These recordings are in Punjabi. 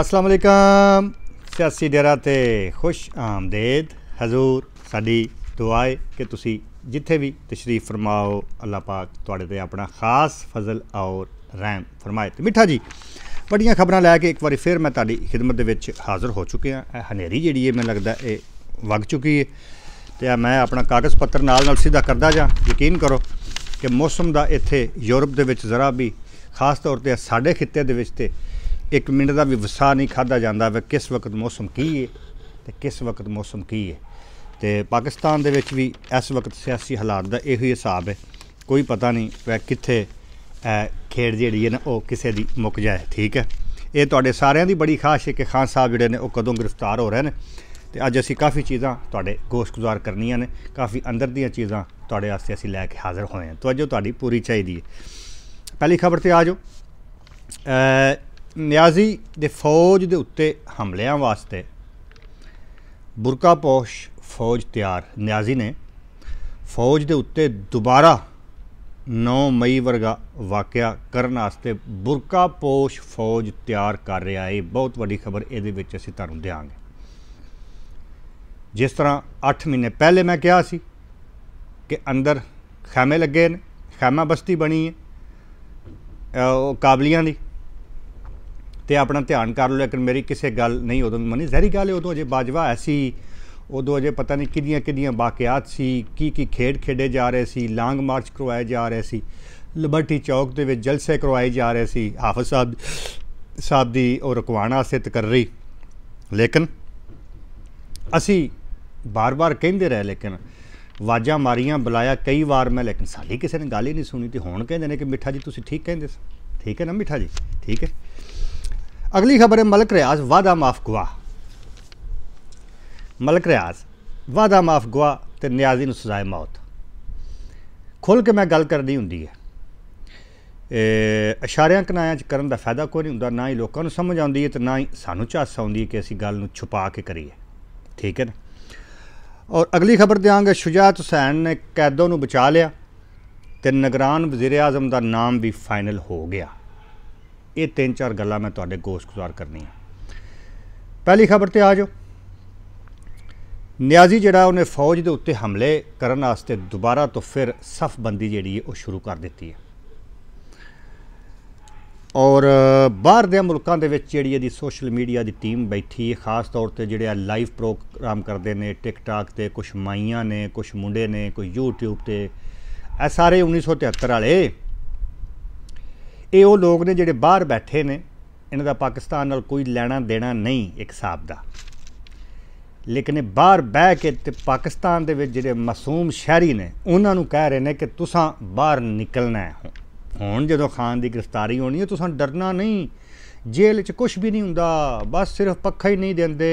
ਅਸਲਾਮ ਅਲੈਕਮ ਸਿਆਸੀ ਡੇਰਾ ਤੇ ਖੁਸ਼ ਆਮਦੇਦ ਹਜ਼ੂਰ ਸਾਡੀ ਦੁਆਏ ਕਿ ਤੁਸੀਂ ਜਿੱਥੇ ਵੀ ਤਸ਼ਰੀਫ ਫਰਮਾਓ ਅੱਲਾਹ ਪਾਕ ਤੁਹਾਡੇ ਤੇ ਆਪਣਾ ਖਾਸ ਫਜ਼ਲ ਔਰ ਰਹਿਮ ਫਰਮਾਏ ਤੇ ਮਿੱਠਾ ਜੀ ਵੱਡੀਆਂ ਖਬਰਾਂ ਲੈ ਕੇ ਇੱਕ ਵਾਰੀ ਫੇਰ ਮੈਂ ਤੁਹਾਡੀ ਖਿਦਮਤ ਦੇ ਵਿੱਚ ਹਾਜ਼ਰ ਹੋ ਚੁੱਕਿਆ ਹਾਂ ਹਨੇਰੀ ਜਿਹੜੀ ਹੈ ਮੈਨੂੰ ਲੱਗਦਾ ਇਹ ਵਗ ਚੁੱਕੀ ਹੈ ਤੇ ਮੈਂ ਆਪਣਾ ਕਾਗਜ਼ ਪੱਤਰ ਨਾਲ ਨਾਲ ਸਿੱਧਾ ਕਰਦਾ ਜਾਂ ਯਕੀਨ ਕਰੋ ਕਿ ਮੌਸਮ ਦਾ ਇੱਥੇ ਯੂਰਪ ਦੇ ਵਿੱਚ ਜ਼ਰਾ ਵੀ ਖਾਸ ਤੌਰ ਤੇ ਸਾਡੇ ਖਿੱਤੇ ਦੇ ਵਿੱਚ ਤੇ ਇੱਕ ਮਿੰਟ ਦਾ ਵੀ ਵਿਸਾ ਨਹੀਂ ਖਾਦਾ ਜਾਂਦਾ ਵੇ ਕਿਸ ਵਕਤ ਮੌਸਮ ਕੀ ਹੈ ਤੇ ਕਿਸ ਵਕਤ ਮੌਸਮ ਕੀ ਹੈ ਤੇ ਪਾਕਿਸਤਾਨ ਦੇ ਵਿੱਚ ਵੀ ਇਸ ਵਕਤ ਸਿਆਸੀ ਹਾਲਾਤ ਦਾ ਇਹੋ ਹੀ ਹਿਸਾਬ ਹੈ ਕੋਈ ਪਤਾ ਨਹੀਂ ਵੇ ਕਿੱਥੇ ਖੇਡ ਜਿਹੜੀ ਹੈ ਨਾ ਉਹ ਕਿਸੇ ਦੀ ਮੁੱਕ ਜਾਏ ਠੀਕ ਹੈ ਇਹ ਤੁਹਾਡੇ ਸਾਰਿਆਂ ਦੀ ਬੜੀ ਖਾਸ਼ ਹੈ ਕਿ ਖਾਨ ਸਾਹਿਬ ਜਿਹੜੇ ਨੇ ਉਹ ਕਦੋਂ ਗ੍ਰਿਫਤਾਰ ਹੋ ਰਹੇ ਨੇ ਤੇ ਅੱਜ ਅਸੀਂ ਕਾਫੀ ਚੀਜ਼ਾਂ ਤੁਹਾਡੇ ਗੁਜ਼ਾਰ ਕਰਨੀਆਂ ਨੇ ਕਾਫੀ ਅੰਦਰ ਦੀਆਂ ਚੀਜ਼ਾਂ ਤੁਹਾਡੇ ਵਾਸਤੇ ਅਸੀਂ ਲੈ ਕੇ ਹਾਜ਼ਰ ਹੋਏ ਹਾਂ ਤਵੱਜੋ ਤੁਹਾਡੀ ਪੂਰੀ ਚਾਹੀਦੀ ਹੈ ਪਹਿਲੀ ਖਬਰ ਤੇ ਆਜੋ ਨਿਆਜ਼ੀ ਦੇ ਫੌਜ ਦੇ ਉੱਤੇ ਹਮਲਿਆਂ ਵਾਸਤੇ ਬੁਰਕਾਪੋਸ਼ ਫੌਜ ਤਿਆਰ ਨਿਆਜ਼ੀ ਨੇ ਫੌਜ ਦੇ ਉੱਤੇ ਦੁਬਾਰਾ 9 ਮਈ ਵਰਗਾ ਵਾਕਿਆ ਕਰਨ ਵਾਸਤੇ ਬੁਰਕਾਪੋਸ਼ ਫੌਜ ਤਿਆਰ ਕਰ ਰਿਹਾ ਹੈ ਬਹੁਤ ਵੱਡੀ ਖਬਰ ਇਹਦੇ ਵਿੱਚ ਅਸੀਂ ਤੁਹਾਨੂੰ ਦਿਆਂਗੇ ਜਿਸ ਤਰ੍ਹਾਂ 8 ਮਹੀਨੇ ਪਹਿਲੇ ਮੈਂ ਕਿਹਾ ਸੀ ਕਿ ਅੰਦਰ ਖੈਮੇ ਲੱਗੇ ਨੇ ਖੈਮਾ ਬਸਤੀ ਬਣੀ ਹੈ ਉਹ ਕਾਬਲੀਆਂ ਦੀ ਤੇ ਆਪਣਾ ਧਿਆਨ ਕਰ ਲਓ ਲੇਕਿਨ ਮੇਰੀ ਕਿਸੇ ਗੱਲ ਨਹੀਂ ਉਦੋਂ ਮਨੀ ਜ਼ਹਿਰੀ ਗੱਲ ਹੈ ਉਦੋਂ ਅਜੇ ਬਾਜਵਾ ਐਸੀ ਉਦੋਂ ਅਜੇ ਪਤਾ ਨਹੀਂ ਕਿਦੀਆਂ ਕਿਦੀਆਂ ਵਾਕਿਆਤ ਸੀ ਕੀ ਕੀ ਖੇਡ ਖੇਡੇ ਜਾ ਰਹੇ ਸੀ ਲਾਂਗ ਮਾਰਚ ਕਰਵਾਏ ਜਾ ਰਹੇ ਸੀ ਲਿਬਰਟੀ ਚੌਕ ਦੇ ਵਿੱਚ ਜਲਸੇ ਕਰਵਾਏ ਜਾ ਰਹੇ ਸੀ ਹਾਫਿਜ਼ ਸਾਹਿਬ ਸਾਹਿਬ ਦੀ ਉਹ ਸਿੱਤ ਕਰ ਰਹੀ ਲੇਕਿਨ ਅਸੀਂ ਬਾਰ-ਬਾਰ ਕਹਿੰਦੇ ਰਹੇ ਲੇਕਿਨ ਵਾਜਾਂ ਮਾਰੀਆਂ ਬੁਲਾਇਆ ਕਈ ਵਾਰ ਮੈਂ ਲੇਕਿਨ ਸਾਲੀ ਕਿਸੇ ਨੇ ਗੱਲ ਹੀ ਨਹੀਂ ਸੁਣੀ ਤੇ ਹੁਣ ਕਹਿੰਦੇ ਨੇ ਕਿ ਮਿੱਠਾ ਜੀ ਤੁਸੀਂ ਠੀਕ ਕਹਿੰਦੇ ਸੀ ਠੀਕ ਹੈ ਨਾ ਮਿੱਠਾ ਜੀ ਠੀਕ ਹੈ ਅਗਲੀ ਖਬਰ ਹੈ ਮਲਕ ਰਿਆਜ਼ ਵਾਦਾ ਮਾਫ ਗਵਾ ਮਲਕ ਰਿਆਜ਼ ਵਾਦਾ ਮਾਫ ਗਵਾ ਤੇ ਨਿਆਜ਼ੀ ਨੂੰ ਸਜ਼ਾਏ ਮੌਤ ਖੁੱਲ ਕੇ ਮੈਂ ਗੱਲ ਕਰਨੀ ਹੁੰਦੀ ਹੈ ਇਸ਼ਾਰਿਆਂ ਕਨਾਇਆਂ ਚ ਕਰਨ ਦਾ ਫਾਇਦਾ ਕੋਈ ਨਹੀਂ ਹੁੰਦਾ ਨਾ ਹੀ ਲੋਕਾਂ ਨੂੰ ਸਮਝ ਆਉਂਦੀ ਹੈ ਤੇ ਨਾ ਹੀ ਸਾਨੂੰ ਝਾਸ ਆਉਂਦੀ ਹੈ ਕਿ ਅਸੀਂ ਗੱਲ ਨੂੰ ਛੁਪਾ ਕੇ ਕਰੀਏ ਠੀਕ ਹੈ ਔਰ ਅਗਲੀ ਖਬਰ ਦਿਆਂਗੇ ਸ਼ੁਜਾਤ ਹੁਸੈਨ ਨੇ ਕੈਦੋਂ ਨੂੰ ਬਚਾ ਲਿਆ ਤੇ ਨਗਰਾਨ ਵਜ਼ੀਰ ਆਜ਼ਮ ਦਾ ਨਾਮ ਵੀ ਫਾਈਨਲ ਹੋ ਗਿਆ ਇਹ ਤਿੰਨ ਚਾਰ ਗੱਲਾਂ ਮੈਂ ਤੁਹਾਡੇ ਗੋਸ਼ ਗੁਜ਼ਾਰ ਕਰਨੀਆਂ ਪਹਿਲੀ ਖਬਰ ਤੇ ਆ ਜਾਓ ਨਿਆਜ਼ੀ ਜਿਹੜਾ ਉਹਨੇ ਫੌਜ ਦੇ ਉੱਤੇ ਹਮਲੇ ਕਰਨ ਵਾਸਤੇ ਦੁਬਾਰਾ ਤੋਂ ਫਿਰ ਸਫਬੰਦੀ ਜਿਹੜੀ ਹੈ ਉਹ ਸ਼ੁਰੂ ਕਰ ਦਿੱਤੀ ਹੈ ਔਰ ਬਾਹਰ ਦੇ ਮੁਲਕਾਂ ਦੇ ਵਿੱਚ ਜਿਹੜੀ ਇਹਦੀ ਸੋਸ਼ਲ ਮੀਡੀਆ ਦੀ ਟੀਮ ਬੈਠੀ ਹੈ ਖਾਸ ਤੌਰ ਤੇ ਜਿਹੜੇ ਆ ਲਾਈਵ ਪ੍ਰੋਗਰਾਮ ਕਰਦੇ ਨੇ ਟਿਕਟਾਕ ਤੇ ਕੁਝ ਮਾਈਆਂ ਨੇ ਕੁਝ ਮੁੰਡੇ ਨੇ ਕੋਈ YouTube ਤੇ ਐ ਸਾਰੇ 1973 ਵਾਲੇ ਇਹ ਉਹ ਲੋਕ ਨੇ ਜਿਹੜੇ ਬਾਹਰ ਬੈਠੇ ਨੇ ਇਹਨਾਂ ਦਾ ਪਾਕਿਸਤਾਨ ਨਾਲ ਕੋਈ ਲੈਣਾ ਦੇਣਾ ਨਹੀਂ ਇੱਕ ਹਿਸਾਬ ਦਾ ਲੇਕਿਨ ਇਹ ਬਾਹਰ ਬਹਿ ਕੇ ਤੇ ਪਾਕਿਸਤਾਨ ਦੇ ਵਿੱਚ ਜਿਹੜੇ ਮਾਸੂਮ ਸ਼ਹਿਰੀ ਨੇ ਉਹਨਾਂ ਨੂੰ ਕਹਿ ਰਹੇ ਨੇ ਕਿ ਤੁਸੀਂ ਬਾਹਰ ਨਿਕਲਣਾ ਹੈ ਹੁਣ ਜਦੋਂ ਖਾਨ ਦੀ ਗ੍ਰਿਫਤਾਰੀ ਹੋਣੀ ਹੈ ਤੁਸੀਂ ਡਰਨਾ ਨਹੀਂ ਜੇਲ੍ਹ 'ਚ ਕੁਝ ਵੀ ਨਹੀਂ ਹੁੰਦਾ ਬਸ ਸਿਰਫ ਪੱਖਾ ਹੀ ਨਹੀਂ ਦਿੰਦੇ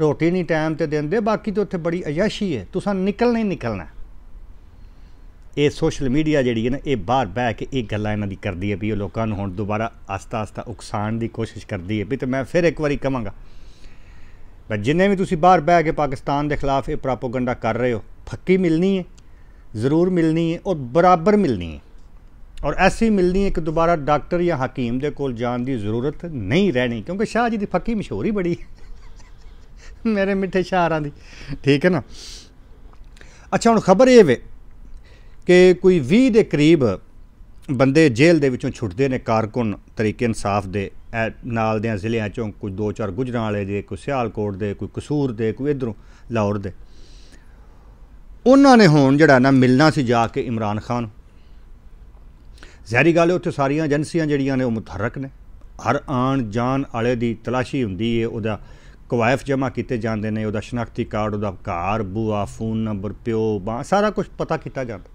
ਰੋਟੀ ਨਹੀਂ ਟਾਈਮ ਤੇ ਦਿੰਦੇ ਬਾਕੀ ਤਾਂ ਉੱਥੇ ਬੜੀ ਅਯਾਸ਼ੀ ਹੈ ਤੁਸੀਂ ਨਿਕਲਣਾ ਹੀ ਨਿਕਲਣਾ ਇਹ ਸੋਸ਼ਲ ਮੀਡੀਆ ਜਿਹੜੀ ਹੈ ਨਾ ਇਹ ਬਾਹਰ ਬਹਿ ਕੇ ਇਹ ਗੱਲਾਂ ਇਹਨਾਂ ਦੀ ਕਰਦੀ ਹੈ ਵੀ ਉਹ ਲੋਕਾਂ ਨੂੰ ਹੁਣ ਦੁਬਾਰਾ ਆਸਤਾ-ਆਸਤਾ ਉਕਸਾਣ ਦੀ ਕੋਸ਼ਿਸ਼ ਕਰਦੀ ਹੈ ਵੀ ਤੇ ਮੈਂ ਫਿਰ ਇੱਕ ਵਾਰੀ ਕਹਾਂਗਾ ਬਸ ਜਿੰਨੇ ਵੀ ਤੁਸੀਂ ਬਾਹਰ ਬਹਿ ਕੇ ਪਾਕਿਸਤਾਨ ਦੇ ਖਿਲਾਫ ਇਹ ਪ੍ਰੋਪਗੈਂਡਾ ਕਰ ਰਹੇ ਹੋ ਫੱਕੀ ਮਿਲਣੀ ਹੈ ਜ਼ਰੂਰ ਮਿਲਣੀ ਹੈ ਔਰ ਬਰਾਬਰ ਮਿਲਣੀ ਹੈ ਔਰ ਐਸੀ ਮਿਲਣੀ ਹੈ ਕਿ ਦੁਬਾਰਾ ਡਾਕਟਰ ਜਾਂ ਹਕੀਮ ਦੇ ਕੋਲ ਜਾਣ ਦੀ ਜ਼ਰੂਰਤ ਨਹੀਂ ਰਹਿਣੀ ਕਿਉਂਕਿ ਸ਼ਾਹ ਜੀ ਦੀ ਫੱਕੀ ਮਸ਼ਹੂਰੀ ਬੜੀ ਮੇਰੇ ਮਿੱਠੇ ਸ਼ਾਹਾਂ ਦੀ ਠੀਕ ਹੈ ਨਾ ਅੱਛਾ ਹੁਣ ਖਬਰ ਇਹ ਵੇ ਕਿ ਕੋਈ 20 ਦੇ ਕਰੀਬ ਬੰਦੇ ਜੇਲ੍ਹ ਦੇ ਵਿੱਚੋਂ ਛੁੱਟਦੇ ਨੇ ਕਾਰਕੁਨ ਤਰੀਕੇ ਇਨਸਾਫ ਦੇ ਨਾਲ ਦੇ ਜ਼ਿਲ੍ਹਿਆਂ ਚੋਂ ਕੋਈ 2-4 ਗੁਜਰਾਂ ਵਾਲੇ ਦੇ ਕੋਈ ਸਿਆਲਕੋਟ ਦੇ ਕੋਈ ਕਸੂਰ ਦੇ ਕੋਈ ਇਧਰੋਂ ਲਾਹੌਰ ਦੇ ਉਹਨਾਂ ਨੇ ਹੁਣ ਜਿਹੜਾ ਨਾ ਮਿਲਣਾ ਸੀ ਜਾ ਕੇ ਇਮਰਾਨ ਖਾਨ ਜ਼ਹਿਰੀ ਗੱਲ ਉੱਥੇ ਸਾਰੀਆਂ ਏਜੰਸੀਆਂ ਜਿਹੜੀਆਂ ਨੇ ਉਹ ਮੁਤਹਰਕ ਨੇ ਹਰ ਆਣ ਜਾਣ ਵਾਲੇ ਦੀ ਤਲਾਸ਼ੀ ਹੁੰਦੀ ਹੈ ਉਹਦਾ ਕਵਾਇਫ ਜਮ੍ਹਾਂ ਕੀਤੇ ਜਾਂਦੇ ਨੇ ਉਹਦਾ ਸ਼ਨਾਖਤੀ ਕਾਰਡ ਉਹਦਾ ਘਰ ਬੂਆ ਫੋਨ ਨੰਬਰ ਪਿਓ ਸਾਰਾ ਕੁਝ ਪਤਾ ਕੀਤਾ ਜਾਂਦਾ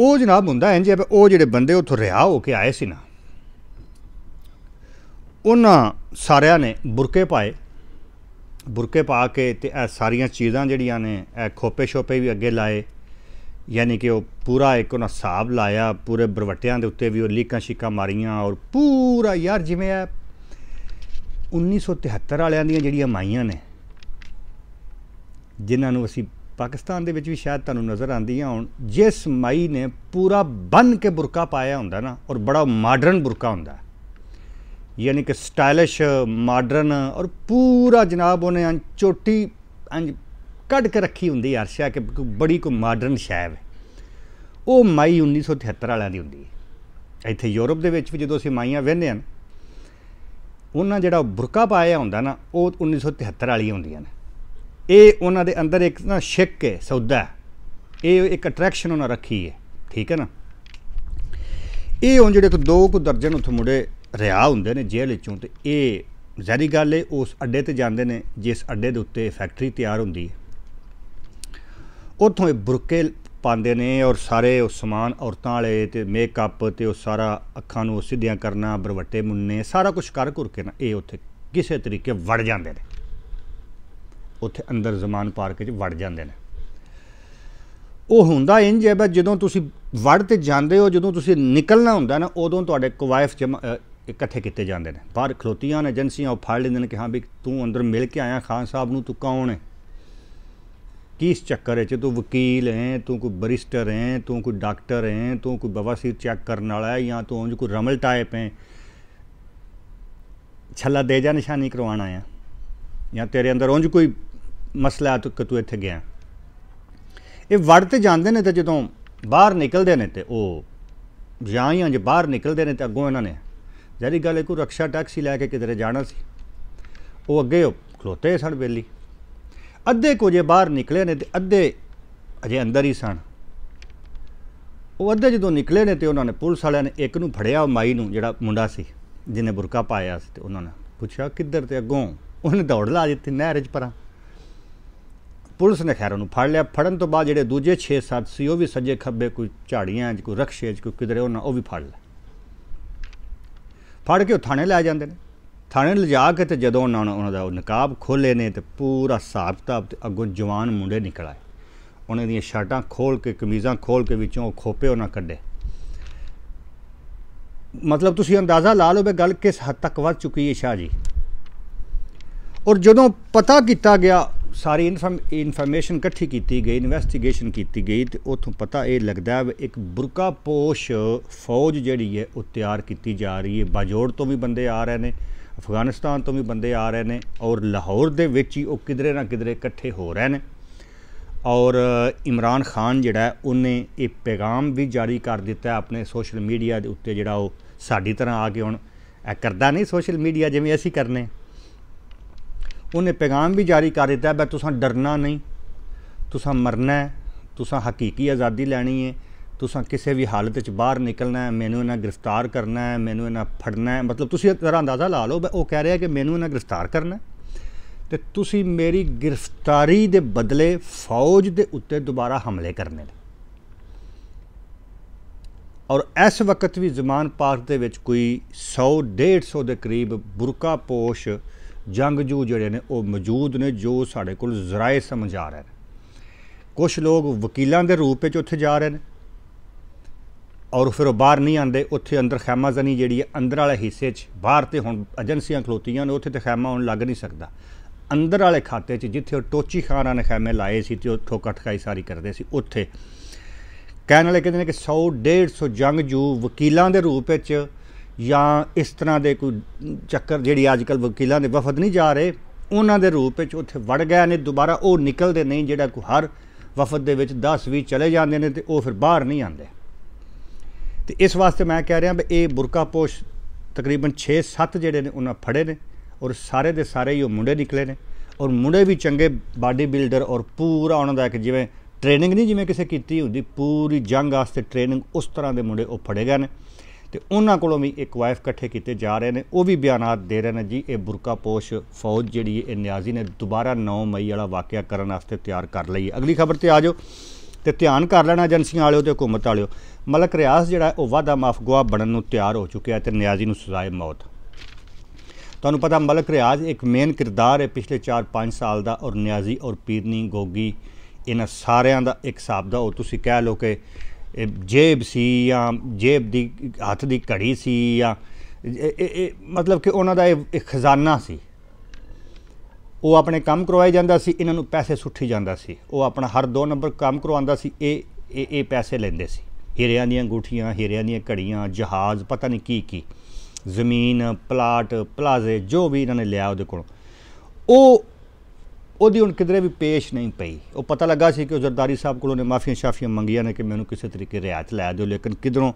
ਉਹ ਜਨਾਬ ਹੁੰਦਾ ਇੰਜ ਉਹ ਜਿਹੜੇ ਬੰਦੇ ਉੱਥੋਂ ਰਿਹਾ ਹੋ ਕੇ ਆਏ ਸੀ ਨਾ ਉਹਨਾਂ ਸਾਰਿਆਂ ਨੇ ਬੁਰਕੇ ਪਾਏ ਬੁਰਕੇ ਪਾ ਕੇ ਤੇ ਇਹ ਸਾਰੀਆਂ ਚੀਜ਼ਾਂ ਜਿਹੜੀਆਂ ਨੇ ਇਹ ਖੋਪੇ ਛੋਪੇ ਵੀ ਅੱਗੇ ਲਾਏ ਯਾਨੀ ਕਿ ਉਹ ਪੂਰਾ ਇੱਕ ਉਹਨਾਂ ਸਾਬ ਲਾਇਆ ਪੂਰੇ ਬਰਵਟਿਆਂ ਦੇ ਉੱਤੇ ਵੀ ਉਹ ਲੀਕਾਂ ਸ਼ਿਕਾ ਮਾਰੀਆਂ ਔਰ ਪੂਰਾ ਯਾਰ ਜਿਵੇਂ ਆ 1973 ਵਾਲਿਆਂ ਦੀਆਂ ਜਿਹੜੀਆਂ ਮਾਈਆਂ ਨੇ ਜਿਨ੍ਹਾਂ ਨੂੰ ਅਸੀਂ ਪਾਕਿਸਤਾਨ ਦੇ ਵਿੱਚ ਵੀ ਸ਼ਾਇਦ ਤੁਹਾਨੂੰ ਨਜ਼ਰ ਆਂਦੀਆਂ ਹੋਣ ਜਿਸ ਮਾਈ ਨੇ ਪੂਰਾ ਬੰਨ ਕੇ ਬੁਰਕਾ ਪਾਇਆ ਹੁੰਦਾ ਨਾ ਔਰ ਬੜਾ ਮਾਡਰਨ ਬੁਰਕਾ ਹੁੰਦਾ ਯਾਨੀ ਕਿ ਸਟਾਈਲਿਸ਼ ਮਾਡਰਨ ਔਰ ਪੂਰਾ ਜਨਾਬ ਉਹਨੇ ਚੋਟੀ ਅੰਜ ਕੱਢ ਕੇ ਰੱਖੀ ਹੁੰਦੀ ਅਰਸ਼ਾ ਕਿ ਬੜੀ ਕੋ ਮਾਡਰਨ ਸ਼ੈਵ ਉਹ ਮਾਈ 1973 ਵਾਲਿਆਂ ਦੀ ਹੁੰਦੀ ਹੈ ਇੱਥੇ ਯੂਰਪ ਦੇ ਵਿੱਚ ਵੀ ਜਦੋਂ ਅਸੀਂ ਮਾਈਆਂ ਵਹਿੰਦੇ ਹਾਂ ਉਹਨਾਂ ਜਿਹੜਾ ਬੁਰਕਾ ਪਾਇਆ ਹੁੰਦਾ ਨਾ ਉਹ 1973 ਵਾਲੀ ਹੁੰਦੀਆਂ ਨੇ ਇਹ ਉਹਨਾਂ ਦੇ ਅੰਦਰ ਇੱਕ ਨਾ ਸ਼ਿਕ ਹੈ ਸੌਦਾ ਇਹ ਇੱਕ ਅਟਰੈਕਸ਼ਨ ਉਹਨਾਂ ਰੱਖੀ ਹੈ ਠੀਕ ਹੈ ਨਾ ਇਹ ਉਹ ਜਿਹੜੇ ਕੋ ਦੋ ਕੁ ਦਰਜਨ ਉੱਥੇ ਮੁੜੇ ਰਿਆ ਹੁੰਦੇ ਨੇ ਜੇਲ੍ਹ ਵਿੱਚੋਂ ਤੇ ਇਹ ਜ਼ਾਰੀ ਗੱਲ ਹੈ ਉਸ ਅੱਡੇ ਤੇ ਜਾਂਦੇ ਨੇ ਜਿਸ ਅੱਡੇ ਦੇ ਉੱਤੇ ਫੈਕਟਰੀ ਤਿਆਰ ਹੁੰਦੀ ਹੈ ਉੱਥੋਂ ਇਹ ਬੁਰਕੇ ਪਾਉਂਦੇ ਨੇ ਔਰ ਸਾਰੇ ਉਹ ਸਮਾਨ ਔਰਤਾਂ ਵਾਲੇ ਤੇ ਮੇਕਅਪ ਤੇ ਉਹ ਸਾਰਾ ਅੱਖਾਂ ਨੂੰ ਸਿੱਧੀਆਂ ਕਰਨਾ ਬਰਵੱਟੇ ਮੁੰਨੇ ਸਾਰਾ ਕੁਝ ਕਰ ਕਰਕੇ ਨਾ ਇਹ ਉੱਥੇ ਕਿਸੇ ਤਰੀਕੇ ਵੜ ਜਾਂਦੇ ਨੇ ਉੱਥੇ ਅੰਦਰ ਜ਼ਮਾਨ ਪਾਰਕ ਵਿੱਚ ਵੜ ਜਾਂਦੇ ਨੇ ਉਹ ਹੁੰਦਾ ਇੰਜ ਹੈ ਬਸ ਜਦੋਂ ਤੁਸੀਂ ਵੜ ਤੇ ਜਾਂਦੇ ਹੋ ਜਦੋਂ ਤੁਸੀਂ ਨਿਕਲਣਾ ਹੁੰਦਾ ਨਾ ਉਦੋਂ ਤੁਹਾਡੇ ਕਵਾਇਫ ਇਕੱਠੇ ਕੀਤੇ ਜਾਂਦੇ ਨੇ ਬਾਹਰ ਖਲੋਤੀਆਂ ਨੇ ਏਜੰਸੀਆਂ ਉਹ ਫੜ ਲੈਂਦੇ ਨੇ ਕਿ ਹਾਂ ਵੀ ਤੂੰ ਅੰਦਰ ਮਿਲ ਕੇ ਆਇਆ ਖਾਨ ਸਾਹਿਬ ਨੂੰ ਤੂੰ ਕੌਣ ਹੈ ਕਿਸ ਚੱਕਰ ਵਿੱਚ ਤੂੰ ਵਕੀਲ ਹੈ ਤੂੰ ਕੋਈ ਬਰਿਸਟਰ ਹੈ ਤੂੰ ਕੋਈ ਡਾਕਟਰ ਹੈ ਤੂੰ ਕੋਈ ਬਵਾਸੀਰ ਚੈੱਕ ਕਰਨ ਵਾਲਾ ਹੈ ਜਾਂ ਤੂੰ ਕੋਈ ਰਮਲ ਟਾਈਪ ਹੈ ਛੱਲਾ ਦੇ ਜਾ ਨਿਸ਼ਾਨੀ ਕਰਵਾਣਾ ਆ ਜਾਂ ਤੇਰੇ ਅੰਦਰ ਉਂਝ ਕੋਈ ਮਸਲਾ ਤੂੰ ਕਿ ਤੂੰ ਇੱਥੇ ਗਿਆ ਇਹ ਵੜ ਤੇ ਜਾਂਦੇ ਨੇ ਤੇ ਜਦੋਂ ਬਾਹਰ ਨਿਕਲਦੇ ਨੇ ਤੇ ਉਹ ਜਾਂ ਹੀ ਜੇ ਬਾਹਰ ਨਿਕਲਦੇ ਨੇ ਤੇ ਅੱਗੋਂ ਇਹਨਾਂ ਨੇ ਜਿਹੜੀ ਗੱਲ ਕੋ ਰਕਸ਼ਾ ਟੈਕਸੀ ਲੈ ਕੇ ਕਿਧਰੇ ਜਾਣਾ ਸੀ ਉਹ ਅੱਗੇ ਖਲੋਤੇ ਸਣ ਬੇਲੀ ਅੱਧੇ ਕੋ ਜੇ ਬਾਹਰ ਨਿਕਲੇ ਨੇ ਤੇ ਅੱਧੇ ਅਜੇ ਅੰਦਰ ਹੀ ਸਣ ਉਹ ਅੱਧੇ ਜਦੋਂ ਨਿਕਲੇ ਨੇ ਤੇ ਉਹਨਾਂ ਨੇ ਪੁਲਿਸ ਵਾਲਿਆਂ ਨੇ ਇੱਕ ਨੂੰ ਫੜਿਆ ਉਹ ਮਾਈ ਨੂੰ ਜਿਹੜਾ ਮੁੰਡਾ ਸੀ ਜਿਹਨੇ ਬੁਰਕਾ ਪਾਇਆ ਸੀ ਤੇ ਉਹਨਾਂ ਨੇ ਪੁੱਛਿਆ ਕਿੱਧਰ ਤੇ ਅੱਗੋਂ ਉਹਨੇ ਦੌੜ ਲਾ ਦਿੱਤੀ ਨਹਿਰ 'ਚ ਪਰਾਂ ਪੁਲਿਸ ਨੇ ਖੈਰ ਉਹਨੂੰ ਫੜ ਲਿਆ ਫੜਨ ਤੋਂ ਬਾਅਦ ਜਿਹੜੇ ਦੂਜੇ 6-7 ਸੀ ਉਹ ਵੀ ਸੱਜੇ ਖੱਬੇ ਕੋਈ ਝਾੜੀਆਂ 'ਚ ਕੋਈ ਰਖਸ਼ੇ 'ਚ ਕੋਈ ਕਿਧਰੇ ਉਹਨਾਂ ਉਹ ਵੀ ਫੜ ਲਿਆ ਫੜ ਕੇ ਉਹ ਥਾਣੇ ਲੈ ਜਾਂਦੇ ਨੇ ਥਾਣੇ ਲਿਜਾ ਕੇ ਤੇ ਜਦੋਂ ਉਹਨਾਂ ਉਹਨਾਂ ਦਾ ਨਕਾਬ ਖੋਲੇ ਨੇ ਤੇ ਪੂਰਾ ਹਿਸਾਬ ਤੇ ਅੱਗੋਂ ਜਵਾਨ ਮੁੰਡੇ ਨਿਕਲ ਆਏ ਉਹਨਾਂ ਦੀਆਂ ਸ਼ਰਟਾਂ ਖੋਲ ਕੇ ਕਮੀਜ਼ਾਂ ਖੋਲ ਕੇ ਵਿੱਚੋਂ ਖੋਪੇ ਉਹਨਾਂ ਕੱਢੇ ਮਤਲਬ ਤੁਸੀਂ ਅੰਦਾਜ਼ਾ ਲਾ ਲਓ ਵੀ ਗੱਲ ਕਿਸ ਹੱਦ ਤੱਕ ਵੱਧ ਚੁੱਕੀ ਹੈ ਸ਼ਾਹ ਜੀ ਔਰ ਜਦੋਂ ਪਤਾ ਕੀਤਾ ਗਿਆ ਸਾਰੀ ਇਨਫੋਰਮੇਸ਼ਨ ਇਕੱਠੀ ਕੀਤੀ ਗਈ ਇਨਵੈਸਟੀਗੇਸ਼ਨ ਕੀਤੀ ਗਈ ਤੇ ਉਥੋਂ ਪਤਾ ਇਹ ਲੱਗਦਾ ਹੈ ਇੱਕ ਬੁਰਕਾ ਪੋਸ਼ ਫੌਜ ਜਿਹੜੀ ਹੈ ਉਹ ਤਿਆਰ ਕੀਤੀ ਜਾ ਰਹੀ ਹੈ ਬਾਜੋੜ ਤੋਂ ਵੀ ਬੰਦੇ ਆ ਰਹੇ ਨੇ ਅਫਗਾਨਿਸਤਾਨ ਤੋਂ ਵੀ ਬੰਦੇ ਆ ਰਹੇ ਨੇ ਔਰ ਲਾਹੌਰ ਦੇ ਵਿੱਚ ਹੀ ਉਹ ਕਿਧਰੇ ਨਾ ਕਿਧਰੇ ਇਕੱਠੇ ਹੋ ਰਹੇ ਨੇ ਔਰ ਇਮਰਾਨ ਖਾਨ ਜਿਹੜਾ ਉਹਨੇ ਇਹ ਪੈਗਾਮ ਵੀ ਜਾਰੀ ਕਰ ਦਿੱਤਾ ਆਪਣੇ ਸੋਸ਼ਲ ਮੀਡੀਆ ਦੇ ਉੱਤੇ ਜਿਹੜਾ ਉਹ ਸਾਡੀ ਤਰ੍ਹਾਂ ਆ ਕੇ ਹੁਣ ਕਰਦਾ ਨਹੀਂ ਸੋਸ਼ਲ ਮੀਡੀਆ ਜਿਵੇਂ ਅਸੀਂ ਕਰਨੇ ਉਹਨੇ ਪੈਗਾਮ ਵੀ ਜਾਰੀ ਕਰ ਦਿੱਤਾ ਬਈ ਤੁਸੀਂ ਡਰਨਾ ਨਹੀਂ ਤੁਸੀਂ ਮਰਨਾ ਹੈ ਤੁਸੀਂ ਹਕੀਕੀ ਆਜ਼ਾਦੀ ਲੈਣੀ ਹੈ ਤੁਸੀਂ ਕਿਸੇ ਵੀ ਹਾਲਤ ਵਿੱਚ ਬਾਹਰ ਨਿਕਲਣਾ ਹੈ ਮੈਨੂੰ ਇਹਨਾਂ ਗ੍ਰਿਫਤਾਰ ਕਰਨਾ ਹੈ ਮੈਨੂੰ ਇਹਨਾਂ ਫੜਨਾ ਹੈ ਮਤਲਬ ਤੁਸੀਂ ਇਸ ਤਰ੍ਹਾਂ ਅੰਦਾਜ਼ਾ ਲਾ ਲਓ ਉਹ ਕਹਿ ਰਿਹਾ ਕਿ ਮੈਨੂੰ ਇਹਨਾਂ ਗ੍ਰਿਫਤਾਰ ਕਰਨਾ ਤੇ ਤੁਸੀਂ ਮੇਰੀ ਗ੍ਰਿਫਤਾਰੀ ਦੇ ਬਦਲੇ ਫੌਜ ਦੇ ਉੱਤੇ ਦੁਬਾਰਾ ਹਮਲੇ ਕਰਨੇ ਨੇ ਔਰ ਇਸ ਵਕਤ ਵੀ ਜ਼ਮਾਨ ਪਾਰਕ ਦੇ ਵਿੱਚ ਕੋਈ 100 150 ਦੇ ਕਰੀਬ ਬੁਰਕਾ ਪੋਸ਼ ਜੰਗਜੂ ਜਿਹੜੇ ਨੇ ਉਹ ਮੌਜੂਦ ਨੇ ਜੋ ਸਾਡੇ ਕੋਲ ਜ਼ਰਾਏ ਸਮਝ ਆ ਰਹੇ ਨੇ ਕੁਝ ਲੋਕ ਵਕੀਲਾਂ ਦੇ ਰੂਪ ਵਿੱਚ ਉੱਥੇ ਜਾ ਰਹੇ ਨੇ ਔਰ ਫਿਰ ਉਹ ਬਾਹਰ ਨਹੀਂ ਆਂਦੇ ਉੱਥੇ ਅੰਦਰ ਖੈਮਾ ਜ਼ਨੀ ਜਿਹੜੀ ਹੈ ਅੰਦਰ ਵਾਲੇ ਹਿੱਸੇ 'ਚ ਬਾਹਰ ਤੇ ਹੁਣ ਏਜੰਸੀਆਂ ਖਲੋਤੀਆਂ ਨੇ ਉੱਥੇ ਤੇ ਖੈਮਾ ਹੁਣ ਲੱਗ ਨਹੀਂ ਸਕਦਾ ਅੰਦਰ ਵਾਲੇ ਖਾਤੇ 'ਚ ਜਿੱਥੇ ਟੋਚੀ ਖਾਨਾ ਨੇ ਖੈਮੇ ਲਾਏ ਸੀ ਤੇ ਉੱਥੋਂ ਕਟਕਾਈ ਸਾਰੀ ਕਰਦੇ ਸੀ ਉੱਥੇ ਕਹਿਣ ਵਾਲੇ ਕਹਿੰਦੇ ਨੇ ਕਿ 100 150 ਜੰਗਜੂ ਵਕੀਲਾਂ ਦੇ ਰੂਪ ਵਿੱਚ ਜਾਂ ਇਸ ਤਰ੍ਹਾਂ ਦੇ ਕੋਈ ਚੱਕਰ ਜਿਹੜੀ ਅੱਜਕੱਲ ਵਕੀਲਾਂ ਦੇ ਵਫਦ ਨਹੀਂ ਜਾ ਰਹੇ ਉਹਨਾਂ ਦੇ ਰੂਪ ਵਿੱਚ ਉੱਥੇ ਵੜ ਗਏ ਨੇ ਦੁਬਾਰਾ ਉਹ ਨਿਕਲਦੇ ਨਹੀਂ ਜਿਹੜਾ ਕੋ ਹਰ ਵਫਦ ਦੇ ਵਿੱਚ 10 20 ਚਲੇ ਜਾਂਦੇ ਨੇ ਤੇ ਉਹ ਫਿਰ ਬਾਹਰ ਨਹੀਂ ਆਉਂਦੇ ਤੇ ਇਸ ਵਾਸਤੇ ਮੈਂ ਕਹਿ ਰਿਹਾ ਵੀ ਇਹ ਬੁਰਕਾ ਪੋਸ਼ ਤਕਰੀਬਨ 6-7 ਜਿਹੜੇ ਨੇ ਉਹਨਾਂ ਫੜੇ ਨੇ ਔਰ ਸਾਰੇ ਦੇ ਸਾਰੇ ਹੀ ਉਹ ਮੁੰਡੇ ਨਿਕਲੇ ਨੇ ਔਰ ਮੁੰਡੇ ਵੀ ਚੰਗੇ ਬਾਡੀ ਬਿਲਡਰ ਔਰ ਪੂਰਾ ਉਹਨਾਂ ਦਾ ਇੱਕ ਜਿਵੇਂ ਟ੍ਰੇਨਿੰਗ ਨਹੀਂ ਜਿਵੇਂ ਕਿਸੇ ਕੀਤੀ ਹੁੰਦੀ ਪੂਰੀ ਜੰਗ ਵਾਸਤੇ ਟ੍ਰੇਨਿੰਗ ਉਸ ਤਰ੍ਹਾਂ ਦੇ ਮੁੰਡੇ ਉਹ ਫੜੇ ਗਏ ਨੇ ਤੇ ਉਹਨਾਂ ਕੋਲੋਂ ਵੀ ਇੱਕ ਵਾਇਫ ਇਕੱਠੇ ਕੀਤੇ ਜਾ ਰਹੇ ਨੇ ਉਹ ਵੀ ਬਿਆਨਾਤ ਦੇ ਰਹੇ ਨੇ ਜੀ ਇਹ ਬੁਰਕਾ ਪੋਸ਼ ਫੌਜ ਜਿਹੜੀ ਇਹ ਨਿਆਜ਼ੀ ਨੇ ਦੁਬਾਰਾ 9 ਮਈ ਵਾਲਾ ਵਾਕਿਆ ਕਰਨ ਵਾਸਤੇ ਤਿਆਰ ਕਰ ਲਈ ਅਗਲੀ ਖਬਰ ਤੇ ਆਜੋ ਤੇ ਧਿਆਨ ਕਰ ਲੈਣਾ ਏਜੰਸੀਆਂ ਵਾਲਿਓ ਤੇ ਹਕੂਮਤ ਵਾਲਿਓ ਮਲਕ ਰਿਆਸ ਜਿਹੜਾ ਉਹ ਵਾਦਾ ਮਾਫ ਗਵਾ ਬਣਨ ਨੂੰ ਤਿਆਰ ਹੋ ਚੁੱਕਿਆ ਤੇ ਨਿਆਜ਼ੀ ਨੂੰ ਸਜ਼ਾਏ ਮੌਤ ਤੁਹਾਨੂੰ ਪਤਾ ਮਲਕ ਰਿਆਜ਼ ਇੱਕ ਮੇਨ ਕਿਰਦਾਰ ਹੈ ਪਿਛਲੇ 4-5 ਸਾਲ ਦਾ ਔਰ ਨਿਆਜ਼ੀ ਔਰ ਪੀਰਨੀ ਗੋਗੀ ਇਹਨਾਂ ਸਾਰਿਆਂ ਦਾ ਇੱਕ ਹਿਸਾਬ ਦਾ ਉਹ ਤੁਸੀਂ ਕਹਿ ਲੋ ਕਿ ਜੇਬ ਸੀ ਜਾਂ ਜੇਬ ਦੀ ਹੱਥ ਦੀ ਘੜੀ ਸੀ ਜਾਂ ਮਤਲਬ ਕਿ ਉਹਨਾਂ ਦਾ ਇਹ ਖਜ਼ਾਨਾ ਸੀ ਉਹ ਆਪਣੇ ਕੰਮ ਕਰਵਾਏ ਜਾਂਦਾ ਸੀ ਇਹਨਾਂ ਨੂੰ ਪੈਸੇ ਸੁੱਠੀ ਜਾਂਦਾ ਸੀ ਉਹ ਆਪਣਾ ਹਰ ਦੋ ਨੰਬਰ ਕੰਮ ਕਰਵਾਉਂਦਾ ਸੀ ਇਹ ਇਹ ਪੈਸੇ ਲੈਂਦੇ ਸੀ ਹੀਰਿਆਂ ਦੀਆਂ ਅੰਗੂਠੀਆਂ ਹੀਰਿਆਂ ਦੀਆਂ ਘੜੀਆਂ ਜਹਾਜ਼ ਪਤਾ ਨਹੀਂ ਕੀ ਕੀ ਜ਼ਮੀਨ ਪਲਾਟ ਪਲਾਜ਼ੇ ਜੋ ਵੀ ਇਹਨਾਂ ਨੇ ਲਿਆ ਉਹਦੇ ਕੋਲ ਉਹ ਉਹਦੀ ਹੁਣ ਕਿਧਰੇ ਵੀ ਪੇਸ਼ ਨਹੀਂ ਪਈ ਉਹ ਪਤਾ ਲੱਗਾ ਸੀ ਕਿ ਉਹ ਜ਼ਰਦਾਰੀ ਸਾਹਿਬ ਕੋਲੋਂ ਨੇ ਮਾਫੀਆਂ ਸ਼ਾਫੀਆਂ ਮੰਗੀਆਂ ਨੇ ਕਿ ਮੈਨੂੰ ਕਿਸੇ ਤਰੀਕੇ ਰਿਆਇਤ ਲੈ ਦਿਓ ਲੇਕਿਨ ਕਿਧਰੋਂ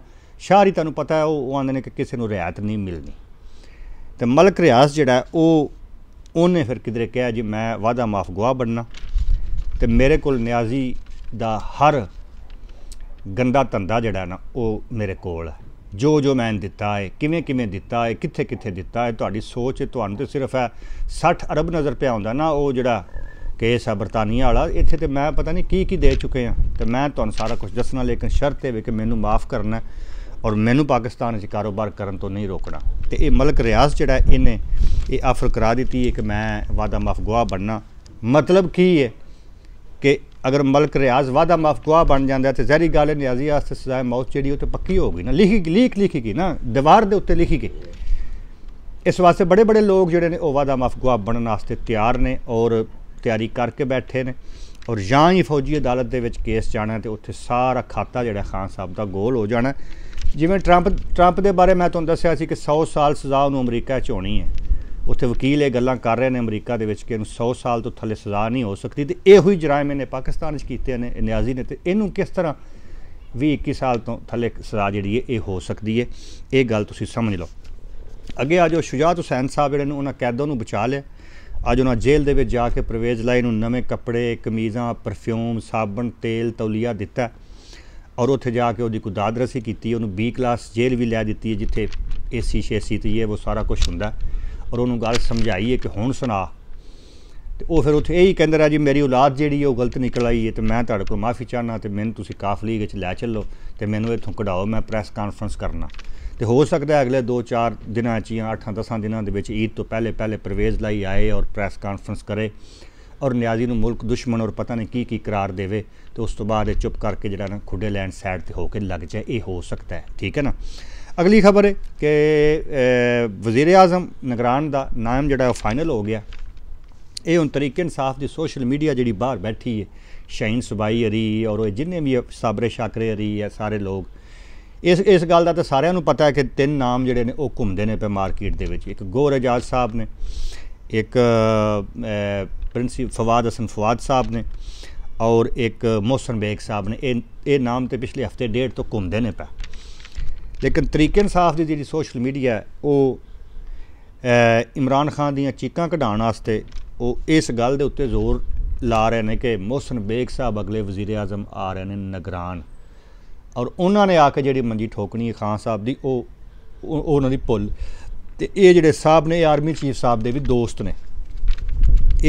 ਸ਼ਾਹਰੀ ਤੁਹਾਨੂੰ ਪਤਾ ਹੈ ਉਹ ਆਂਦੇ ਨੇ ਕਿ ਕਿਸੇ ਨੂੰ ਰਿਆਇਤ ਨਹੀਂ ਮਿਲਣੀ ਤੇ ਮਲਕ ਰਿਆਸ ਜਿਹੜਾ ਉਹ ਉਹਨੇ ਫਿਰ ਕਿਧਰੇ ਕਿਹਾ ਜੀ ਮੈਂ ਵਾਦਾ ਮਾਫ ਗਵਾ ਬਣਨਾ ਤੇ ਮੇਰੇ ਕੋਲ ਨਿਆਜ਼ੀ ਦਾ ਹਰ ਗੰਦਾ ਧੰਦਾ ਜਿਹੜਾ ਨਾ ਉਹ ਮੇਰੇ ਕੋਲ ਹੈ ਜੋ ਜੋ ਮੈਂ ਦਿੱਤਾ ਹੈ ਕਿਵੇਂ ਕਿਵੇਂ ਦਿੱਤਾ ਹੈ ਕਿੱਥੇ ਕਿੱਥੇ ਦਿੱਤਾ ਹੈ ਤੁਹਾਡੀ ਸੋਚ ਤੁਹਾਨੂੰ ਤੇ ਸਿਰਫ ਹੈ 60 ਅਰਬ ਨਜ਼ਰ ਪਿਆ ਹੁੰਦਾ ਨਾ ਉਹ ਜਿਹੜਾ ਕੇਸ ਆ ਬਰਤਾਨੀਆ ਵਾਲਾ ਇੱਥੇ ਤੇ ਮੈਂ ਪਤਾ ਨਹੀਂ ਕੀ ਕੀ ਦੇ ਚੁੱਕੇ ਆ ਤੇ ਮੈਂ ਤੁਹਾਨੂੰ ਸਾਰਾ ਕੁਝ ਦੱਸਣਾ ਲੇਕਿਨ ਸ਼ਰਤ ਹੈ ਕਿ ਮੈਨੂੰ ਮਾਫ ਕਰਨਾ ਔਰ ਮੈਨੂੰ ਪਾਕਿਸਤਾਨ ਵਿੱਚ ਕਾਰੋਬਾਰ ਕਰਨ ਤੋਂ ਨਹੀਂ ਰੋਕਣਾ ਤੇ ਇਹ ਮਲਕ ਰਿਆਜ਼ ਜਿਹੜਾ ਇਹਨੇ ਇਹ ਆਫਰ ਕਰਾ ਦਿੱਤੀ ਹੈ ਕਿ ਮੈਂ ਵਾਦਾ ਮਾਫ ਗਵਾ ਬਣਨਾ ਮਤਲਬ ਕੀ ਹੈ ਕਿ ਅਗਰ ਮਲਕ ਰਿਆਜ਼ ਵਾਦਾ ਮਾਫ ਗਵਾ ਬਣ ਜਾਂਦਾ ਤੇ ਜ਼ਹਿਰੀ ਗੱਲ ਨਿਆਜ਼ੀ ਆਸਤੇ ਸਜ਼ਾ ਮੌਤ ਜਿਹੜੀ ਉਹ ਤੇ ਪੱਕੀ ਹੋ ਗਈ ਨਾ ਲਿਖੀ ਲਿਖ ਲਿਖੀ ਗਈ ਨਾ ਦੀਵਾਰ ਦੇ ਉੱਤੇ ਲਿਖੀ ਗਈ ਇਸ ਵਾਸਤੇ ਬੜੇ ਬੜੇ ਲੋਕ ਜਿਹੜੇ ਨੇ ਉਹ ਵਾਦਾ ਮਾਫ ਗਵਾ ਬਣਨ ਵਾਸਤੇ ਤਿਆਰ ਨੇ ਔਰ ਤਿਆਰੀ ਕਰਕੇ ਬੈਠੇ ਨੇ ਔਰ ਜਾਂ ਹੀ ਫੌਜੀ ਅਦਾਲਤ ਦੇ ਵਿੱਚ ਕੇਸ ਜਾਣਾ ਤੇ ਉੱਥੇ ਸਾਰਾ ਖਾਤਾ ਜਿਹੜਾ ਖਾਨ ਸਾਹਿਬ ਦਾ ਗੋਲ ਹੋ ਜਾਣਾ ਜਿਵੇਂ ਟਰੰਪ ਟਰੰਪ ਦੇ ਬਾਰੇ ਮੈਂ ਤੁਹਾਨੂੰ ਦੱਸਿਆ ਸੀ ਕਿ 100 ਸਾਲ ਸਜ਼ਾ ਉਹਨੂੰ ਅਮਰੀਕਾ ਚ ਹੋਣੀ ਹੈ ਉੱਥੇ ਵਕੀਲ ਇਹ ਗੱਲਾਂ ਕਰ ਰਹੇ ਨੇ ਅਮਰੀਕਾ ਦੇ ਵਿੱਚ ਕਿ ਇਹਨੂੰ 100 ਸਾਲ ਤੋਂ ਥੱਲੇ ਸਜ਼ਾ ਨਹੀਂ ਹੋ ਸਕਦੀ ਤੇ ਇਹੋ ਹੀ ਜਰਾਇਮ ਇਹਨੇ ਪਾਕਿਸਤਾਨ ਵਿੱਚ ਕੀਤੇ ਨੇ ਨਿਆਜ਼ੀ ਨੇ ਤੇ ਇਹਨੂੰ ਕਿਸ ਤਰ੍ਹਾਂ ਵੀ 21 ਸਾਲ ਤੋਂ ਥੱਲੇ ਸਜ਼ਾ ਜਿਹੜੀ ਹੈ ਇਹ ਹੋ ਸਕਦੀ ਹੈ ਇਹ ਗੱਲ ਤੁਸੀਂ ਸਮਝ ਲਓ ਅੱਗੇ ਆ ਜੋ ਸ਼ੁਜਾਤ ਹੁਸੈਨ ਸਾਹਿਬ ਜਿਹੜੇ ਨੂੰ ਉਹਨਾਂ ਕੈਦੋਂ ਨੂੰ ਬਚਾ ਲਿਆ ਅੱਜ ਉਹਨਾਂ ਜੇਲ੍ਹ ਦੇ ਵਿੱਚ ਜਾ ਕੇ ਪ੍ਰਵੇਜ਼ ਲਾਈ ਨੂੰ ਨਵੇਂ ਕੱਪੜੇ ਕਮੀਜ਼ਾਂ ਪਰਫਿਊਮ ਸਾਬਣ ਤੇਲ ਤੌਲੀਆ ਦਿੱਤਾ ਔਰ ਉੱਥੇ ਜਾ ਕੇ ਉਹਦੀ ਕੁਦਾਦਰਸੀ ਕੀਤੀ ਉਹਨੂੰ ਬੀ ਕਲਾਸ ਜੇਲ੍ਹ ਵੀ ਲੈ ਦਿੱਤੀ ਜਿੱਥੇ ਏਸੀ ਸ਼ੇਸੀ ਤੇ ਇਹ ਉਹ ਸਾਰਾ ਕੁਝ ਹੁੰਦਾ ਹੈ ਔਰ ਉਹਨੂੰ ਗੱਲ ਸਮਝਾਈਏ ਕਿ ਹੁਣ ਸੁਣਾ ਤੇ ਉਹ ਫਿਰ ਉੱਥੇ ਇਹੀ ਕਹਿੰਦਾ ਰਿਹਾ ਜੀ ਮੇਰੀ ਔਲਾਦ ਜਿਹੜੀ ਉਹ ਗਲਤ ਨਿਕਲ ਆਈ ਹੈ ਤੇ ਮੈਂ ਤੁਹਾਡੇ ਕੋਲ ਮਾਫੀ ਚਾਹਨਾ ਤੇ ਮੈਨੂੰ ਤੁਸੀਂ ਕਾਫਲੀ ਵਿੱਚ ਲੈ ਚੱਲੋ ਤੇ ਮੈਨੂੰ ਇੱਥੋਂ ਕਢਾਓ ਮੈਂ ਪ੍ਰੈਸ ਕਾਨਫਰੰਸ ਕਰਨਾ ਤੇ ਹੋ ਸਕਦਾ ਅਗਲੇ 2-4 ਦਿਨਾਂ 'ਚ ਜਾਂ 8-10 ਦਿਨਾਂ ਦੇ ਵਿੱਚ ਈਦ ਤੋਂ ਪਹਿਲੇ ਪਹਿਲੇ ਪ੍ਰਵੇਜ਼ ਲਈ ਆਏ ਔਰ ਪ੍ਰੈਸ ਕਾਨਫਰੰਸ ਕਰੇ ਔਰ ਨਿਆਜ਼ੀ ਨੂੰ ਮੁਲਕ ਦੁਸ਼ਮਣ ਔਰ ਪਤਾ ਨਹੀਂ ਕੀ ਕੀ ਇਕਰਾਰ ਦੇਵੇ ਤੇ ਉਸ ਤੋਂ ਬਾਅਦ ਇਹ ਚੁੱਪ ਕਰਕੇ ਜਿਹੜਾ ਨਾ ਖੁੱਡੇ ਲੈਂਡ ਸਾਈਡ ਤੇ ਹੋ ਕੇ ਲੱਗ ਜਾਏ ਇਹ ਹੋ ਸਕਦਾ ਹੈ ਠੀਕ ਹੈ ਨਾ ਅਗਲੀ ਖਬਰ ਹੈ ਕਿ ਵਜ਼ੀਰ ਆਜ਼ਮ ਨਗਰਾਨ ਦਾ ਨਾਮ ਜਿਹੜਾ ਉਹ ਫਾਈਨਲ ਹੋ ਗਿਆ ਇਹ ਹੁਣ ਤਰੀਕੇ ਇਨਸਾਫ ਦੀ ਸੋਸ਼ਲ ਮੀਡੀਆ ਜਿਹੜੀ ਬਾਹਰ ਬੈਠੀ ਹੈ ਸ਼ਾਹੀਨ ਸੁਬਾਈ ਅਰੀ ਔਰ ਉਹ ਜਿੰਨੇ ਵੀ ਸਾਬਰੇ ਸ਼ਾਕਰੇ ਅਰੀ ਹੈ ਸਾਰੇ ਲੋਕ ਇਸ ਇਸ ਗੱਲ ਦਾ ਤਾਂ ਸਾਰਿਆਂ ਨੂੰ ਪਤਾ ਹੈ ਕਿ ਤਿੰਨ ਨਾਮ ਜਿਹੜੇ ਨੇ ਉਹ ਘੁੰਮਦੇ ਨੇ ਪੇ ਮਾਰਕੀਟ ਦੇ ਵਿੱਚ ਇੱਕ ਗੋਰ ਅਜਾਜ ਸਾਹਿਬ ਨੇ ਇੱਕ ਪ੍ਰਿੰਸੀਪ ਫਵਾਦ ਹਸਨ ਫਵਾਦ ਸਾਹਿਬ ਨੇ ਔਰ ਇੱਕ ਮੋਸਨ ਬੇਗ ਸਾਹਿਬ ਨੇ ਇਹ ਇਹ ਨਾਮ ਤੇ ਪਿਛਲੇ ਹਫਤੇ ਡੇਢ ਤੋਂ ਘੁੰਮਦੇ ਨੇ ਪਏ ਲੇਕਿਨ ਤਰੀਕੇ ਇਨਸਾਫ ਦੀ ਜਿਹੜੀ ਸੋਸ਼ਲ ਮੀਡੀਆ ਉਹ ਇਮਰਾਨ ਖਾਨ ਦੀਆਂ ਚੀਕਾਂ ਕਢਾਉਣ ਵਾਸਤੇ ਉਹ ਇਸ ਗੱਲ ਦੇ ਉੱਤੇ ਜ਼ੋਰ ਲਾ ਰਹੇ ਨੇ ਕਿ ਮੋਹਸਨ ਬੇਗ ਸਾਹਿਬ ਅਗਲੇ ਵਜ਼ੀਰ ਆਜ਼ਮ ਆ ਰਹੇ ਨੇ ਨਗਰਾਨ ਔਰ ਉਹਨਾਂ ਨੇ ਆ ਕੇ ਜਿਹੜੀ ਮੰਜੀ ਠੋਕਣੀ ਹੈ ਖਾਨ ਸਾਹਿਬ ਦੀ ਉਹ ਉਹਨਾਂ ਦੀ ਪੁੱਲ ਤੇ ਇਹ ਜਿਹੜੇ ਸਾਹਿਬ ਨੇ ਆਰਮੀ ਚੀਫ ਸਾਹਿਬ ਦੇ ਵੀ ਦੋਸਤ ਨੇ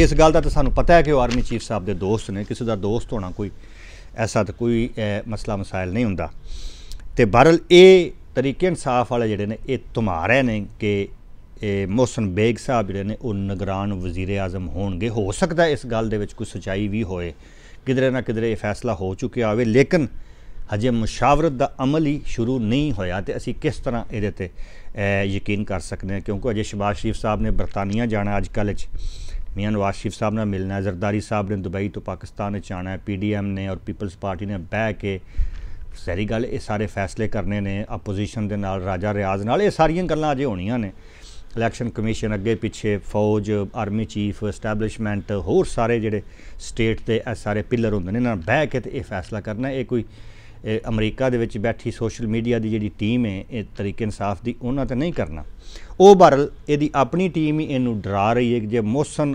ਇਸ ਗੱਲ ਦਾ ਤਾਂ ਸਾਨੂੰ ਪਤਾ ਹੈ ਕਿ ਉਹ ਆਰਮੀ ਚੀਫ ਸਾਹਿਬ ਦੇ ਦੋਸਤ ਨੇ ਕਿਸੇ ਦਾ ਦੋਸਤ ਹੋਣਾ ਕੋਈ ਐਸਾ ਤਾਂ ਕੋਈ ਮਸਲਾ ਮਸਾਇਲ ਨਹੀਂ ਹੁੰਦਾ ਤੇ ਬਹਰਲ ਇਹ ਤਰੀਕੇ ਇਨਸਾਫ ਵਾਲੇ ਜਿਹੜੇ ਨੇ ਇਹ ਤੁਮਾ ਰਹੇ ਨੇ ਕਿ ਇਹ ਮੋਹਸਨ ਬੇਗ ਸਾਹਿਬ ਜਿਹੜੇ ਨੇ ਉਹ ਨਗਰਾਨ ਵਜ਼ੀਰ ਆਜ਼ਮ ਹੋਣਗੇ ਹੋ ਸਕਦਾ ਇਸ ਗੱਲ ਦੇ ਵਿੱਚ ਕੋਈ ਸਚਾਈ ਵੀ ਹੋਏ ਕਿਧਰੇ ਨਾ ਕਿਧਰੇ ਇਹ ਫੈਸਲਾ ਹੋ ਚੁੱਕਿਆ ਹੋਵੇ ਲੇਕਿਨ ਹਜੇ ਮੁਸ਼ਾਵਰਤ ਦਾ ਅਮਲ ਹੀ ਸ਼ੁਰੂ ਨਹੀਂ ਹੋਇਆ ਤੇ ਅਸੀਂ ਕਿਸ ਤਰ੍ਹਾਂ ਇਹਦੇ ਤੇ ਯਕੀਨ ਕਰ ਸਕਦੇ ਹਾਂ ਕਿਉਂਕਿ ਅਜੇ ਸ਼ਬਾਸ਼ ਸ਼ਰੀਫ ਸਾਹਿਬ ਨੇ ਬਰਤਾਨੀਆ ਜਾਣਾ ਅੱਜ ਕੱਲ੍ਹ ਚ ਮੀਆਂ ਨਵਾਜ਼ ਸ਼ਰੀਫ ਸਾਹਿਬ ਨਾਲ ਮਿਲਣਾ ਜ਼ਰਦਾਰੀ ਸਾਹਿਬ ਨੇ ਦੁਬਈ ਤੋਂ ਪਾਕਿਸਤਾਨ ਚ ਆਣਾ ਪੀਡੀਐਮ ਨੇ ਔਰ ਪੀਪਲਸ ਪਾਰਟੀ ਨੇ ਬੈ ਕੇ ਸਹੀ ਗੱਲ ਇਹ ਸਾਰੇ ਫੈਸਲੇ ਕਰਨੇ ਨੇ ਆਪੋਜੀਸ਼ਨ ਦੇ ਨਾਲ ਰਾਜਾ ਰਿਆਜ਼ ਨਾਲ ਇਹ ਸਾਰੀਆਂ ਗੱਲਾਂ ਅਜੇ ਹੋਣੀਆਂ ਨੇ ਇਲੈਕਸ਼ਨ ਕਮਿਸ਼ਨ ਅੱਗੇ ਪਿੱਛੇ ਫੌਜ ਆਰਮੀ ਚੀਫ ਐਸਟੈਬਲਿਸ਼ਮੈਂਟ ਹੋਰ ਸਾਰੇ ਜਿਹੜੇ ਸਟੇਟ ਦੇ ਇਹ ਸਾਰੇ ਪਿਲਰ ਹੁੰਦੇ ਨੇ ਨਾਲ ਬਹਿ ਕੇ ਤੇ ਇਹ ਫੈਸਲਾ ਕਰਨਾ ਇਹ ਕੋਈ ਅਮਰੀਕਾ ਦੇ ਵਿੱਚ ਬੈਠੀ ਸੋਸ਼ਲ ਮੀਡੀਆ ਦੀ ਜਿਹੜੀ ਟੀਮ ਹੈ ਇਹ ਤਰੀਕੇ ਇਨਸਾਫ ਦੀ ਉਹਨਾਂ ਤੇ ਨਹੀਂ ਕਰਨਾ ਉਹ ਬਰਲ ਇਹਦੀ ਆਪਣੀ ਟੀਮ ਹੀ ਇਹਨੂੰ ਡਰਾ ਰਹੀ ਹੈ ਕਿ ਜੇ ਮੋਸਨ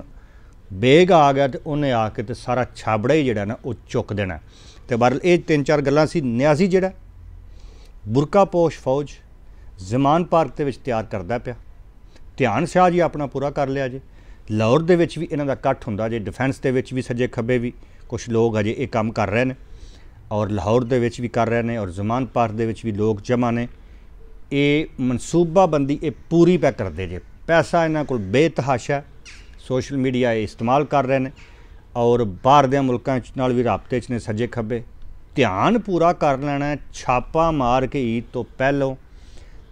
ਬੇਗ ਆ ਗਿਆ ਤੇ ਉਹਨੇ ਆ ਕੇ ਤੇ ਸਾਰਾ ਛਾਬੜਾ ਹੀ ਜਿਹੜਾ ਨਾ ਉਹ ਚੁੱਕ ਦੇਣਾ ਤੇ ਬਹਰਲ ਇਹ ਤਿੰਨ ਚਾਰ ਗੱਲਾਂ ਸੀ ਨਿਆਜ਼ੀ ਜਿਹੜਾ ਬੁਰਕਾ ਪੋਸ਼ ਫੌਜ ਜ਼ਮਾਨ ਪਾਰਕ ਦੇ ਵਿੱਚ ਤਿਆਰ ਕਰਦਾ ਪਿਆ ਧਿਆਨ ਸ਼ਾਹ ਜੀ ਆਪਣਾ ਪੂਰਾ ਕਰ ਲਿਆ ਜੇ ਲਾਹੌਰ ਦੇ ਵਿੱਚ ਵੀ ਇਹਨਾਂ ਦਾ ਇਕੱਠ ਹੁੰਦਾ ਜੇ ਡਿਫੈਂਸ ਦੇ ਵਿੱਚ ਵੀ ਸੱਜੇ ਖੱਬੇ ਵੀ ਕੁਝ ਲੋਕ ਅਜੇ ਇਹ ਕੰਮ ਕਰ ਰਹੇ ਨੇ ਔਰ ਲਾਹੌਰ ਦੇ ਵਿੱਚ ਵੀ ਕਰ ਰਹੇ ਨੇ ਔਰ ਜ਼ਮਾਨ ਪਾਰਕ ਦੇ ਵਿੱਚ ਵੀ ਲੋਕ ਜਮਾ ਨੇ ਇਹ ਮਨਸੂਬਾਬੰਦੀ ਇਹ ਪੂਰੀ ਪੈ ਕਰਦੇ ਜੇ ਪੈਸਾ ਇਹਨਾਂ ਕੋਲ ਬੇਤਹਾਸ਼ਾ ਸੋਸ਼ਲ ਮੀਡੀਆ ਇਸਤੇਮਾਲ ਕਰ ਰਹੇ ਨੇ ਔਰ ਬਾਹਰ ਦੇ ਮੁਲਕਾਂ ਨਾਲ ਵੀ ਰਾਬਤੇ 'ਚ ਨੇ ਸੱਜੇ ਖੱਬੇ ਧਿਆਨ ਪੂਰਾ ਕਰ ਲੈਣਾ ਛਾਪਾ ਮਾਰ ਕੇ ਈਦ ਤੋਂ ਪਹਿਲਾਂ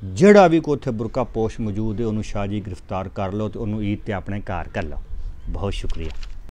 ਜਿਹੜਾ ਵੀ ਕੋ ਬੁਰਕਾ ਪੋਸ਼ ਮੌਜੂਦ ਹੈ ਉਹਨੂੰ ਸ਼ਾਜੀ ਗ੍ਰਿਫਤਾਰ ਕਰ ਲਓ ਤੇ ਉਹਨੂੰ ਈਦ ਤੇ ਆਪਣੇ ਘਰ ਕਰ ਲਓ ਬਹੁਤ ਸ਼ੁਕਰੀਆ